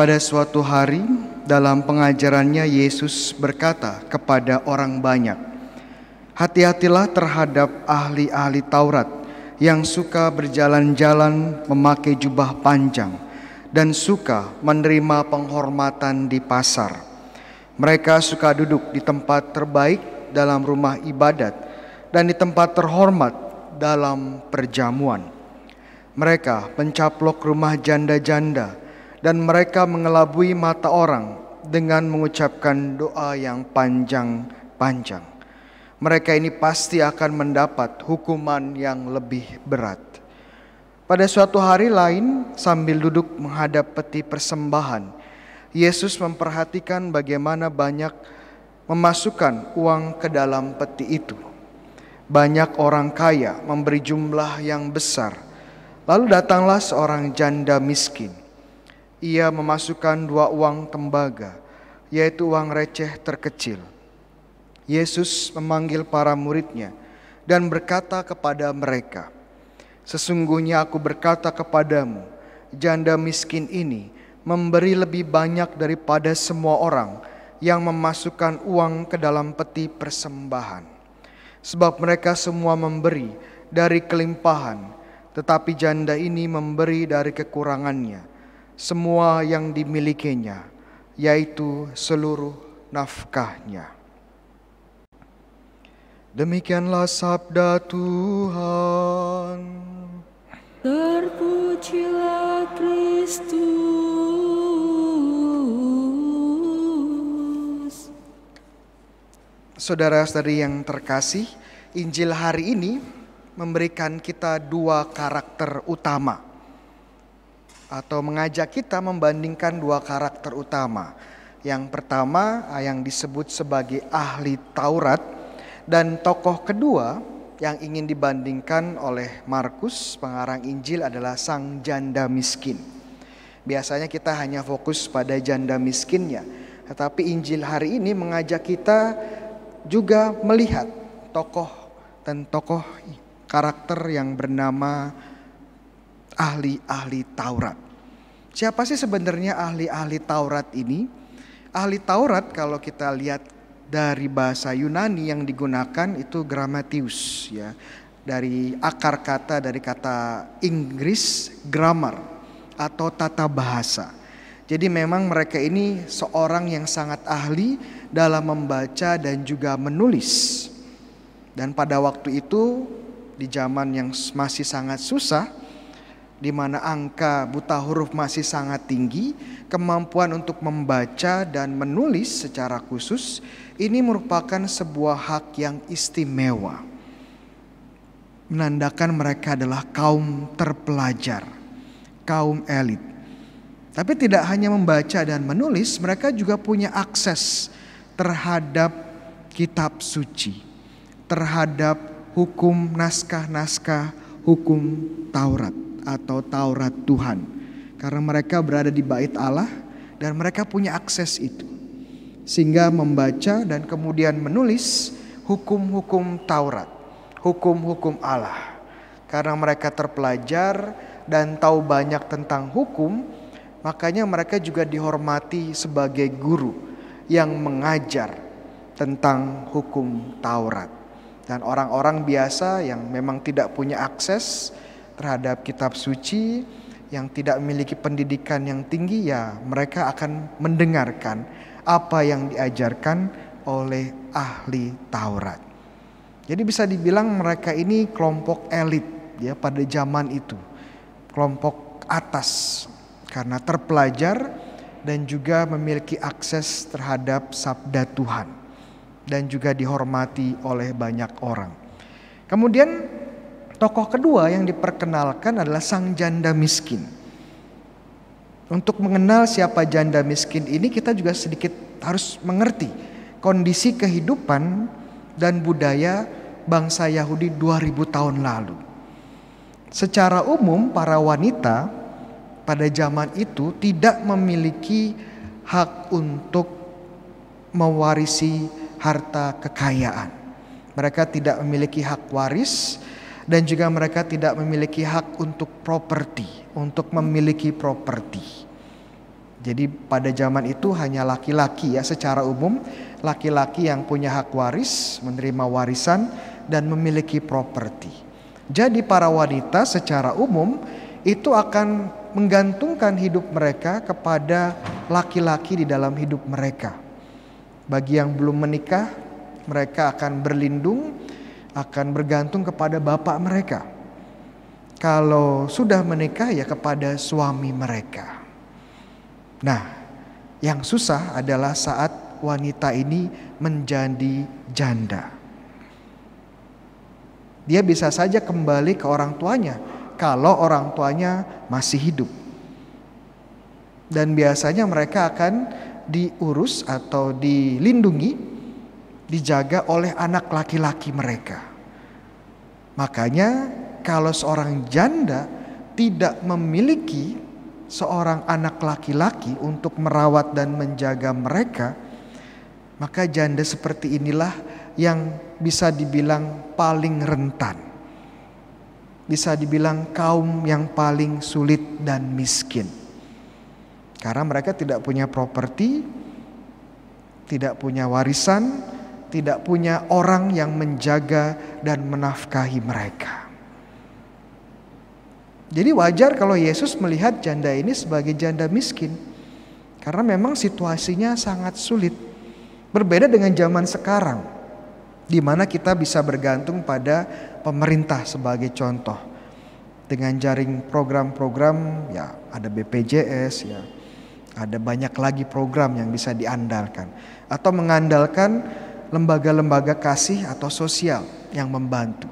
Pada suatu hari, dalam pengajarannya Yesus berkata kepada orang banyak, "Hati-hatilah terhadap ahli-ahli Taurat yang suka berjalan-jalan memakai jubah panjang dan suka menerima penghormatan di pasar. Mereka suka duduk di tempat terbaik dalam rumah ibadat dan di tempat terhormat dalam perjamuan. Mereka pencaplok rumah janda-janda." dan mereka mengelabui mata orang dengan mengucapkan doa yang panjang-panjang. Mereka ini pasti akan mendapat hukuman yang lebih berat. Pada suatu hari lain, sambil duduk menghadap peti persembahan, Yesus memperhatikan bagaimana banyak memasukkan uang ke dalam peti itu. Banyak orang kaya memberi jumlah yang besar. Lalu datanglah seorang janda miskin ia memasukkan dua uang tembaga, yaitu uang receh terkecil. Yesus memanggil para muridnya dan berkata kepada mereka, Sesungguhnya aku berkata kepadamu, janda miskin ini memberi lebih banyak daripada semua orang yang memasukkan uang ke dalam peti persembahan. Sebab mereka semua memberi dari kelimpahan, tetapi janda ini memberi dari kekurangannya semua yang dimilikinya, yaitu seluruh nafkahnya. Demikianlah sabda Tuhan. Terpujilah Kristus. Saudara-saudari yang terkasih, Injil hari ini memberikan kita dua karakter utama atau mengajak kita membandingkan dua karakter utama. Yang pertama ah, yang disebut sebagai ahli Taurat dan tokoh kedua yang ingin dibandingkan oleh Markus pengarang Injil adalah sang janda miskin. Biasanya kita hanya fokus pada janda miskinnya, tetapi Injil hari ini mengajak kita juga melihat tokoh dan tokoh karakter yang bernama ahli-ahli Taurat. Siapa sih sebenarnya ahli-ahli Taurat ini? Ahli Taurat kalau kita lihat dari bahasa Yunani yang digunakan itu grammatius ya. Dari akar kata dari kata Inggris grammar atau tata bahasa. Jadi memang mereka ini seorang yang sangat ahli dalam membaca dan juga menulis. Dan pada waktu itu di zaman yang masih sangat susah, di mana angka buta huruf masih sangat tinggi, kemampuan untuk membaca dan menulis secara khusus ini merupakan sebuah hak yang istimewa. Menandakan mereka adalah kaum terpelajar, kaum elit. Tapi tidak hanya membaca dan menulis, mereka juga punya akses terhadap kitab suci, terhadap hukum naskah-naskah hukum Taurat atau Taurat Tuhan. Karena mereka berada di bait Allah dan mereka punya akses itu. Sehingga membaca dan kemudian menulis hukum-hukum Taurat, hukum-hukum Allah. Karena mereka terpelajar dan tahu banyak tentang hukum, makanya mereka juga dihormati sebagai guru yang mengajar tentang hukum Taurat. Dan orang-orang biasa yang memang tidak punya akses, terhadap kitab suci yang tidak memiliki pendidikan yang tinggi ya mereka akan mendengarkan apa yang diajarkan oleh ahli Taurat. Jadi bisa dibilang mereka ini kelompok elit ya pada zaman itu. Kelompok atas karena terpelajar dan juga memiliki akses terhadap sabda Tuhan dan juga dihormati oleh banyak orang. Kemudian Tokoh kedua yang diperkenalkan adalah sang janda miskin. Untuk mengenal siapa janda miskin ini kita juga sedikit harus mengerti kondisi kehidupan dan budaya bangsa Yahudi 2000 tahun lalu. Secara umum para wanita pada zaman itu tidak memiliki hak untuk mewarisi harta kekayaan. Mereka tidak memiliki hak waris dan juga mereka tidak memiliki hak untuk properti, untuk memiliki properti. Jadi pada zaman itu hanya laki-laki ya secara umum laki-laki yang punya hak waris, menerima warisan dan memiliki properti. Jadi para wanita secara umum itu akan menggantungkan hidup mereka kepada laki-laki di dalam hidup mereka. Bagi yang belum menikah, mereka akan berlindung akan bergantung kepada bapak mereka. Kalau sudah menikah ya kepada suami mereka. Nah, yang susah adalah saat wanita ini menjadi janda. Dia bisa saja kembali ke orang tuanya kalau orang tuanya masih hidup. Dan biasanya mereka akan diurus atau dilindungi dijaga oleh anak laki-laki mereka. Makanya kalau seorang janda tidak memiliki seorang anak laki-laki untuk merawat dan menjaga mereka, maka janda seperti inilah yang bisa dibilang paling rentan. Bisa dibilang kaum yang paling sulit dan miskin. Karena mereka tidak punya properti, tidak punya warisan, tidak punya orang yang menjaga dan menafkahi mereka. Jadi wajar kalau Yesus melihat janda ini sebagai janda miskin. Karena memang situasinya sangat sulit. Berbeda dengan zaman sekarang. di mana kita bisa bergantung pada pemerintah sebagai contoh. Dengan jaring program-program ya ada BPJS ya. Ada banyak lagi program yang bisa diandalkan. Atau mengandalkan lembaga-lembaga kasih atau sosial yang membantu.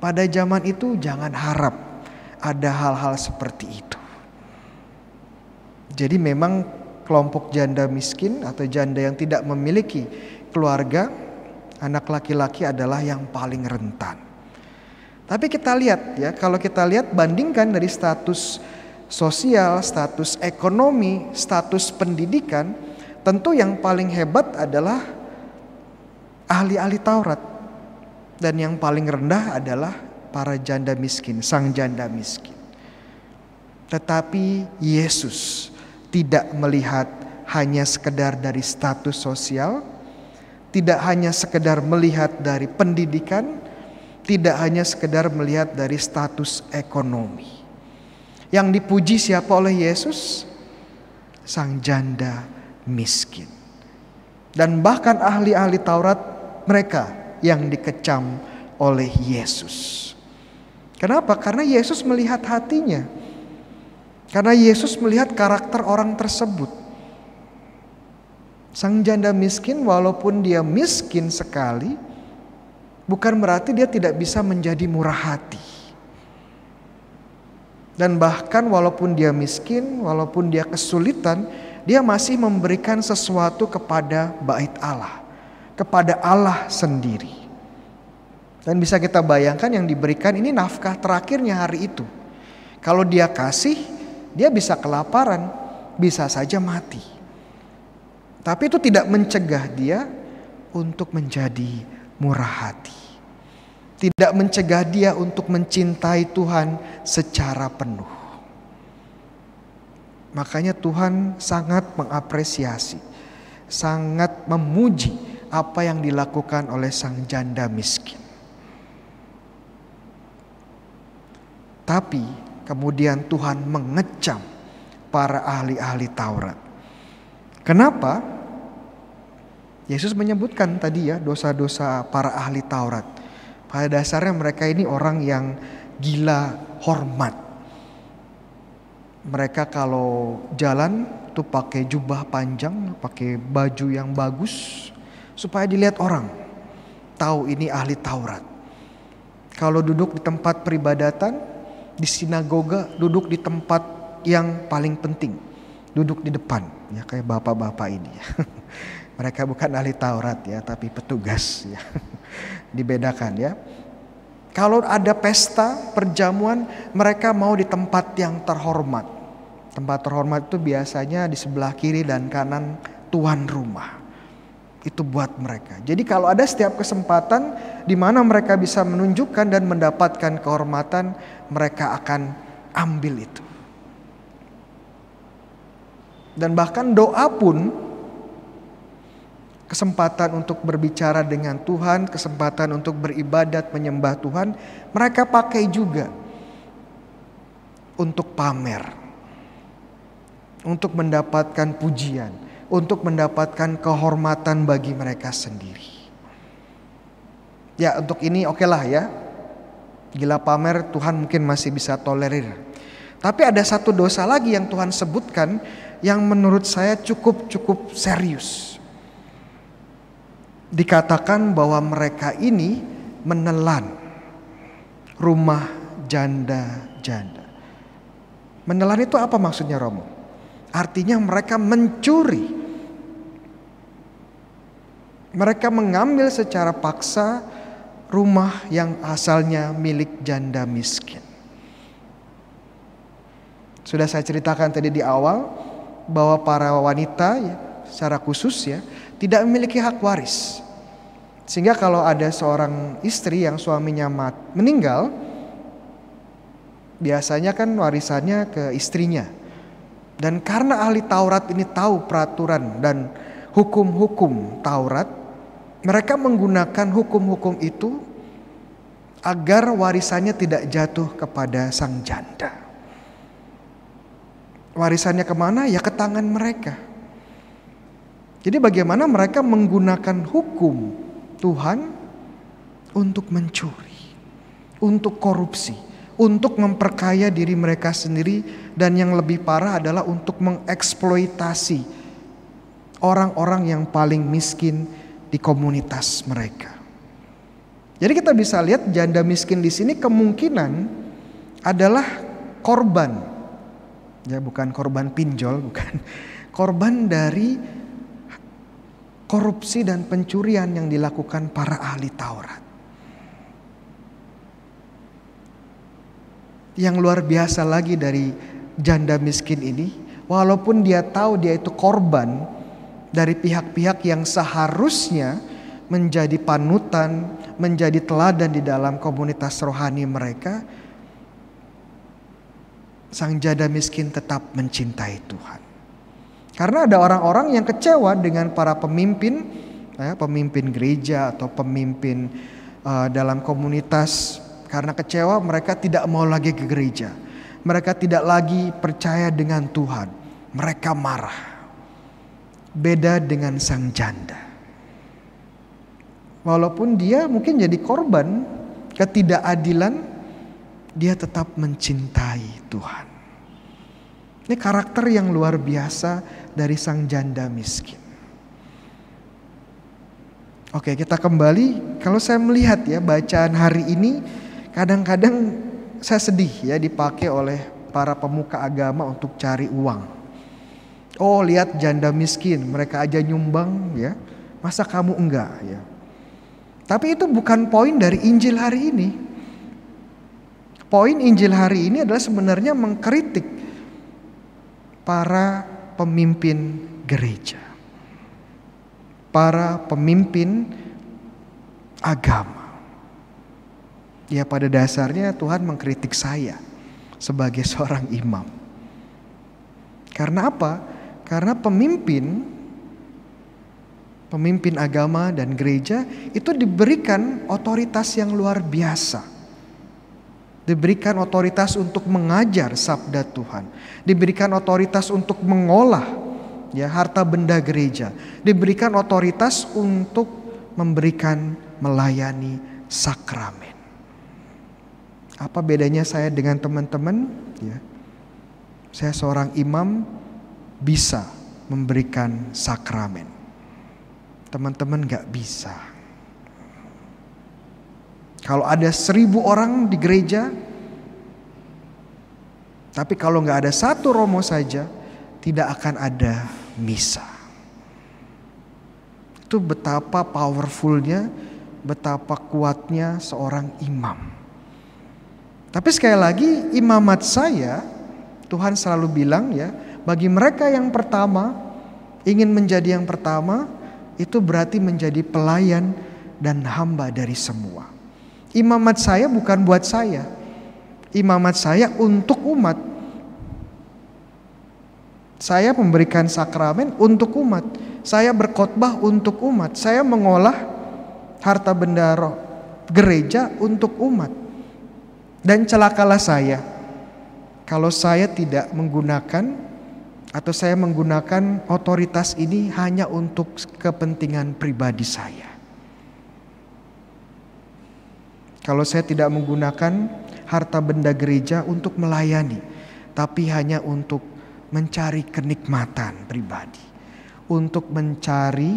Pada zaman itu jangan harap ada hal-hal seperti itu. Jadi memang kelompok janda miskin atau janda yang tidak memiliki keluarga, anak laki-laki adalah yang paling rentan. Tapi kita lihat ya, kalau kita lihat bandingkan dari status sosial, status ekonomi, status pendidikan, tentu yang paling hebat adalah ahli-ahli Taurat dan yang paling rendah adalah para janda miskin, sang janda miskin. Tetapi Yesus tidak melihat hanya sekedar dari status sosial, tidak hanya sekedar melihat dari pendidikan, tidak hanya sekedar melihat dari status ekonomi. Yang dipuji siapa oleh Yesus? Sang janda miskin. Dan bahkan ahli-ahli Taurat mereka yang dikecam oleh Yesus. Kenapa? Karena Yesus melihat hatinya. Karena Yesus melihat karakter orang tersebut. Sang janda miskin walaupun dia miskin sekali bukan berarti dia tidak bisa menjadi murah hati. Dan bahkan walaupun dia miskin, walaupun dia kesulitan, dia masih memberikan sesuatu kepada bait Allah kepada Allah sendiri. Dan bisa kita bayangkan yang diberikan ini nafkah terakhirnya hari itu. Kalau dia kasih, dia bisa kelaparan, bisa saja mati. Tapi itu tidak mencegah dia untuk menjadi murah hati. Tidak mencegah dia untuk mencintai Tuhan secara penuh. Makanya Tuhan sangat mengapresiasi, sangat memuji apa yang dilakukan oleh sang janda miskin. Tapi kemudian Tuhan mengecam para ahli-ahli Taurat. Kenapa? Yesus menyebutkan tadi ya dosa-dosa para ahli Taurat. Pada dasarnya mereka ini orang yang gila hormat. Mereka kalau jalan tuh pakai jubah panjang, pakai baju yang bagus, supaya dilihat orang tahu ini ahli Taurat. Kalau duduk di tempat peribadatan, di sinagoga, duduk di tempat yang paling penting, duduk di depan, ya kayak bapak-bapak ini. Ya. Mereka bukan ahli Taurat ya, tapi petugas ya. Dibedakan ya. Kalau ada pesta, perjamuan, mereka mau di tempat yang terhormat. Tempat terhormat itu biasanya di sebelah kiri dan kanan tuan rumah itu buat mereka. Jadi kalau ada setiap kesempatan di mana mereka bisa menunjukkan dan mendapatkan kehormatan, mereka akan ambil itu. Dan bahkan doa pun kesempatan untuk berbicara dengan Tuhan, kesempatan untuk beribadat menyembah Tuhan, mereka pakai juga untuk pamer, untuk mendapatkan pujian untuk mendapatkan kehormatan bagi mereka sendiri. Ya untuk ini oke okay lah ya. Gila pamer Tuhan mungkin masih bisa tolerir. Tapi ada satu dosa lagi yang Tuhan sebutkan yang menurut saya cukup-cukup serius. Dikatakan bahwa mereka ini menelan rumah janda-janda. Menelan itu apa maksudnya Romo? Artinya mereka mencuri mereka mengambil secara paksa rumah yang asalnya milik janda miskin. Sudah saya ceritakan tadi di awal bahwa para wanita ya, secara khusus ya tidak memiliki hak waris. Sehingga kalau ada seorang istri yang suaminya mat, meninggal, biasanya kan warisannya ke istrinya. Dan karena ahli Taurat ini tahu peraturan dan hukum-hukum Taurat, mereka menggunakan hukum-hukum itu agar warisannya tidak jatuh kepada sang janda. Warisannya kemana? Ya ke tangan mereka. Jadi bagaimana mereka menggunakan hukum Tuhan untuk mencuri, untuk korupsi, untuk memperkaya diri mereka sendiri dan yang lebih parah adalah untuk mengeksploitasi orang-orang yang paling miskin di komunitas mereka. Jadi kita bisa lihat janda miskin di sini kemungkinan adalah korban. Ya bukan korban pinjol, bukan. Korban dari korupsi dan pencurian yang dilakukan para ahli Taurat. Yang luar biasa lagi dari janda miskin ini, walaupun dia tahu dia itu korban, dari pihak-pihak yang seharusnya menjadi panutan, menjadi teladan di dalam komunitas rohani mereka, sang janda miskin tetap mencintai Tuhan. Karena ada orang-orang yang kecewa dengan para pemimpin, ya, pemimpin gereja atau pemimpin eh, dalam komunitas. Karena kecewa mereka tidak mau lagi ke gereja. Mereka tidak lagi percaya dengan Tuhan. Mereka marah beda dengan sang janda. Walaupun dia mungkin jadi korban ketidakadilan, dia tetap mencintai Tuhan. Ini karakter yang luar biasa dari sang janda miskin. Oke, kita kembali. Kalau saya melihat ya bacaan hari ini, kadang-kadang saya sedih ya dipakai oleh para pemuka agama untuk cari uang. Oh lihat janda miskin, mereka aja nyumbang ya. Masa kamu enggak ya. Tapi itu bukan poin dari Injil hari ini. Poin Injil hari ini adalah sebenarnya mengkritik para pemimpin gereja. Para pemimpin agama. Ya pada dasarnya Tuhan mengkritik saya sebagai seorang imam. Karena apa? Karena pemimpin pemimpin agama dan gereja itu diberikan otoritas yang luar biasa. Diberikan otoritas untuk mengajar sabda Tuhan, diberikan otoritas untuk mengolah ya harta benda gereja, diberikan otoritas untuk memberikan melayani sakramen. Apa bedanya saya dengan teman-teman? Ya. Saya seorang imam, bisa memberikan sakramen. Teman-teman gak bisa. Kalau ada seribu orang di gereja, tapi kalau gak ada satu romo saja, tidak akan ada misa. Itu betapa powerfulnya, betapa kuatnya seorang imam. Tapi sekali lagi, imamat saya, Tuhan selalu bilang ya, bagi mereka yang pertama, ingin menjadi yang pertama, itu berarti menjadi pelayan dan hamba dari semua. Imamat saya bukan buat saya. Imamat saya untuk umat. Saya memberikan sakramen untuk umat. Saya berkhotbah untuk umat. Saya mengolah harta benda roh gereja untuk umat. Dan celakalah saya kalau saya tidak menggunakan atau saya menggunakan otoritas ini hanya untuk kepentingan pribadi saya. Kalau saya tidak menggunakan harta benda gereja untuk melayani, tapi hanya untuk mencari kenikmatan pribadi, untuk mencari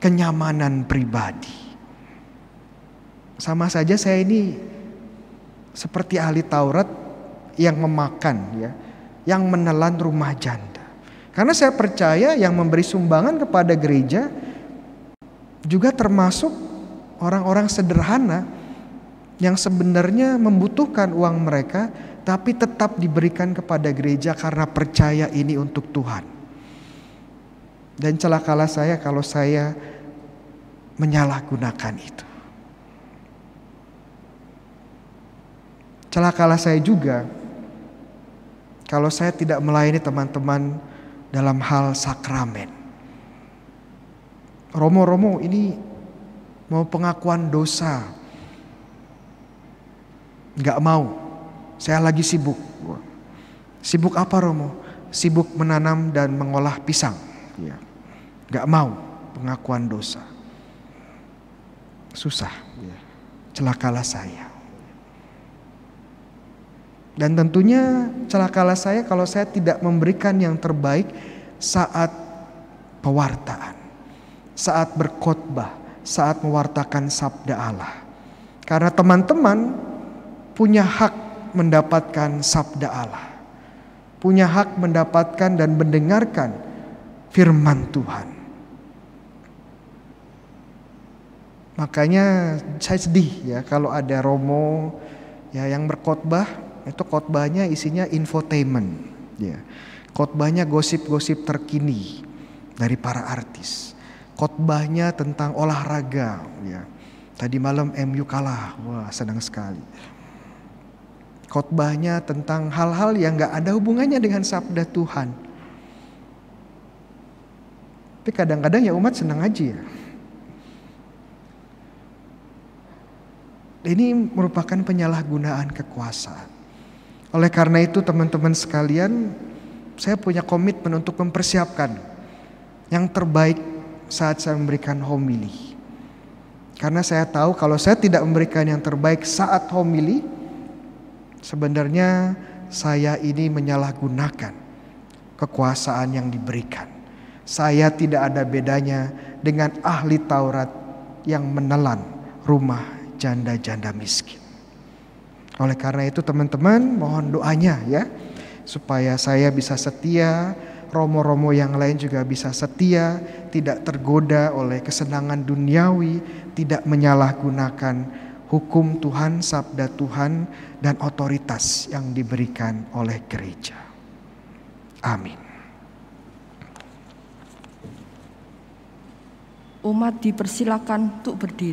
kenyamanan pribadi. Sama saja saya ini seperti ahli Taurat yang memakan ya yang menelan rumah janda. Karena saya percaya yang memberi sumbangan kepada gereja juga termasuk orang-orang sederhana yang sebenarnya membutuhkan uang mereka tapi tetap diberikan kepada gereja karena percaya ini untuk Tuhan. Dan celakalah saya kalau saya menyalahgunakan itu. Celakalah saya juga kalau saya tidak melayani teman-teman dalam hal sakramen. Romo-romo ini mau pengakuan dosa. Gak mau. Saya lagi sibuk. Sibuk apa Romo? Sibuk menanam dan mengolah pisang. Iya. Gak mau pengakuan dosa. Susah. Iya. Celakalah saya. Dan tentunya celakalah saya kalau saya tidak memberikan yang terbaik saat pewartaan, saat berkhotbah, saat mewartakan sabda Allah. Karena teman-teman punya hak mendapatkan sabda Allah. Punya hak mendapatkan dan mendengarkan firman Tuhan. Makanya saya sedih ya kalau ada romo ya yang berkhotbah itu khotbahnya isinya infotainment ya khotbahnya gosip-gosip terkini dari para artis khotbahnya tentang olahraga ya tadi malam MU kalah wah senang sekali khotbahnya tentang hal-hal yang gak ada hubungannya dengan sabda Tuhan tapi kadang-kadang ya umat senang aja ya ini merupakan penyalahgunaan kekuasaan. Oleh karena itu teman-teman sekalian, saya punya komitmen untuk mempersiapkan yang terbaik saat saya memberikan homili. Karena saya tahu kalau saya tidak memberikan yang terbaik saat homili, sebenarnya saya ini menyalahgunakan kekuasaan yang diberikan. Saya tidak ada bedanya dengan ahli Taurat yang menelan rumah janda-janda miskin. Oleh karena itu teman-teman mohon doanya ya supaya saya bisa setia, romo-romo yang lain juga bisa setia, tidak tergoda oleh kesenangan duniawi, tidak menyalahgunakan hukum Tuhan, sabda Tuhan dan otoritas yang diberikan oleh gereja. Amin. Umat dipersilakan untuk berdiri.